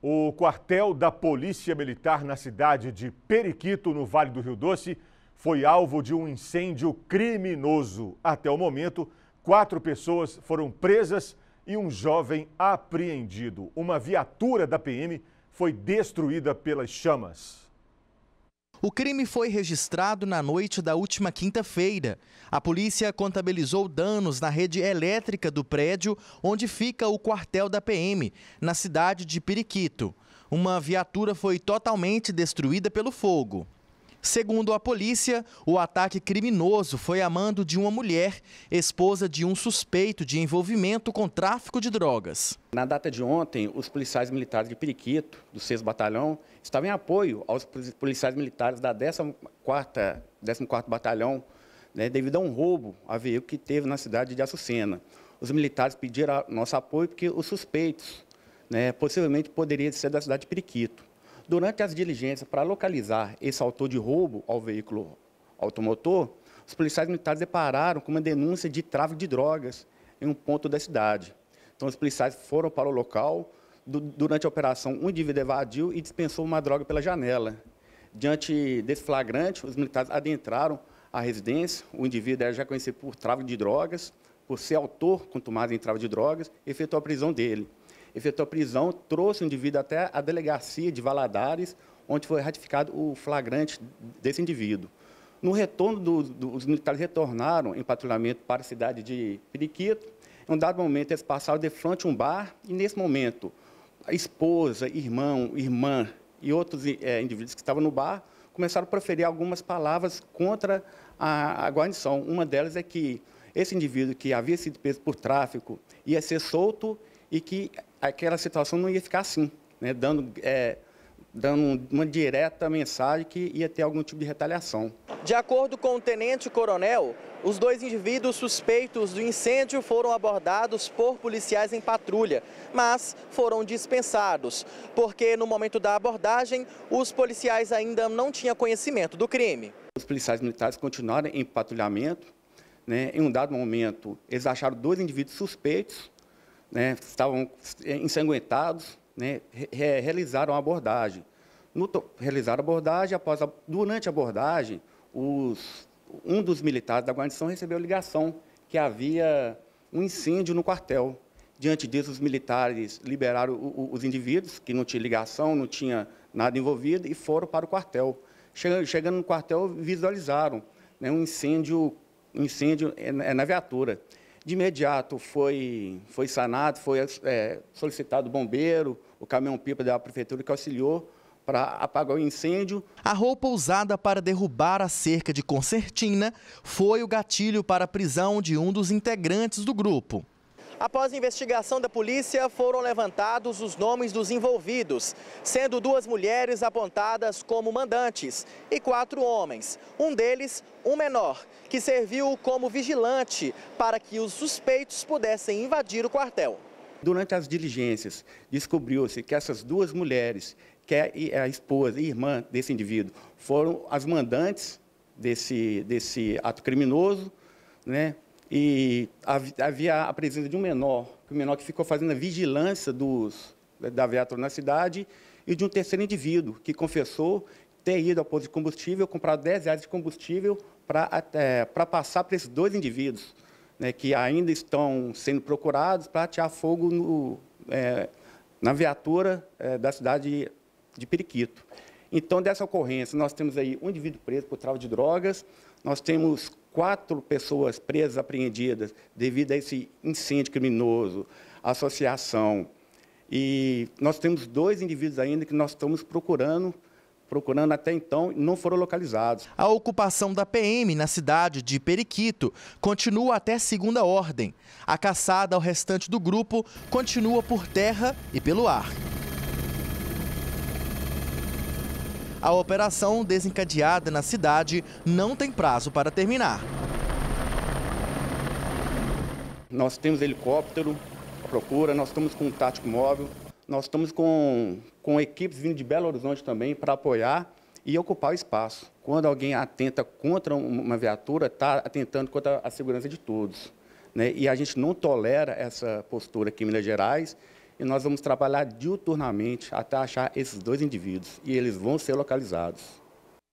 O quartel da Polícia Militar na cidade de Periquito, no Vale do Rio Doce, foi alvo de um incêndio criminoso. Até o momento, quatro pessoas foram presas e um jovem apreendido. Uma viatura da PM foi destruída pelas chamas. O crime foi registrado na noite da última quinta-feira. A polícia contabilizou danos na rede elétrica do prédio onde fica o quartel da PM, na cidade de Periquito. Uma viatura foi totalmente destruída pelo fogo. Segundo a polícia, o ataque criminoso foi a mando de uma mulher, esposa de um suspeito de envolvimento com tráfico de drogas. Na data de ontem, os policiais militares de Periquito, do 6 Batalhão, estavam em apoio aos policiais militares da 14ª, Batalhão, né, devido a um roubo a veículo que teve na cidade de Açucena. Os militares pediram nosso apoio porque os suspeitos né, possivelmente poderiam ser da cidade de Periquito. Durante as diligências para localizar esse autor de roubo ao veículo automotor, os policiais militares depararam com uma denúncia de tráfico de drogas em um ponto da cidade. Então, os policiais foram para o local. Durante a operação, um indivíduo evadiu e dispensou uma droga pela janela. Diante desse flagrante, os militares adentraram a residência. O indivíduo era já conhecido por tráfico de drogas, por ser autor contumado em tráfico de drogas, efetuou a prisão dele efetuou prisão, trouxe o indivíduo até a delegacia de Valadares, onde foi ratificado o flagrante desse indivíduo. No retorno, do, do, os militares retornaram em patrulhamento para a cidade de Periquito. Em um dado momento, eles passaram de frente a um bar e, nesse momento, a esposa, irmão, irmã e outros é, indivíduos que estavam no bar começaram a proferir algumas palavras contra a, a guarnição. Uma delas é que esse indivíduo que havia sido preso por tráfico ia ser solto e que aquela situação não ia ficar assim, né? dando, é, dando uma direta mensagem que ia ter algum tipo de retaliação. De acordo com o tenente-coronel, os dois indivíduos suspeitos do incêndio foram abordados por policiais em patrulha, mas foram dispensados, porque no momento da abordagem, os policiais ainda não tinham conhecimento do crime. Os policiais militares continuaram em patrulhamento. Né? Em um dado momento, eles acharam dois indivíduos suspeitos né, estavam ensanguentados, né, re realizaram a abordagem. No, realizaram a abordagem, após a, durante a abordagem, os, um dos militares da guarnição recebeu ligação que havia um incêndio no quartel. Diante disso, os militares liberaram o, o, os indivíduos, que não tinha ligação, não tinha nada envolvido, e foram para o quartel. Chegando, chegando no quartel, visualizaram né, um incêndio, um incêndio é, é na viatura. De imediato foi, foi sanado, foi é, solicitado bombeiro, o caminhão-pipa da prefeitura que auxiliou para apagar o incêndio. A roupa usada para derrubar a cerca de Concertina foi o gatilho para a prisão de um dos integrantes do grupo. Após investigação da polícia, foram levantados os nomes dos envolvidos, sendo duas mulheres apontadas como mandantes e quatro homens, um deles um menor, que serviu como vigilante para que os suspeitos pudessem invadir o quartel. Durante as diligências, descobriu-se que essas duas mulheres, que é a esposa e irmã desse indivíduo, foram as mandantes desse, desse ato criminoso, né? e havia a presença de um menor, que o menor que ficou fazendo a vigilância dos, da viatura na cidade, e de um terceiro indivíduo, que confessou ter ido ao posto de combustível, comprar 10 reais de combustível para é, passar para esses dois indivíduos, né, que ainda estão sendo procurados para atear fogo no, é, na viatura é, da cidade de Periquito. Então, dessa ocorrência, nós temos aí um indivíduo preso por tráfico de drogas, nós temos quatro pessoas presas, apreendidas, devido a esse incêndio criminoso, associação. E nós temos dois indivíduos ainda que nós estamos procurando procurando até então não foram localizados. A ocupação da PM na cidade de Periquito continua até segunda ordem. A caçada ao restante do grupo continua por terra e pelo ar. A operação desencadeada na cidade não tem prazo para terminar. Nós temos helicóptero, à procura, nós estamos com um tático móvel, nós estamos com, com equipes vindo de Belo Horizonte também para apoiar e ocupar o espaço. Quando alguém atenta contra uma viatura, está atentando contra a segurança de todos. Né? E a gente não tolera essa postura aqui em Minas Gerais e nós vamos trabalhar diuturnamente até achar esses dois indivíduos e eles vão ser localizados.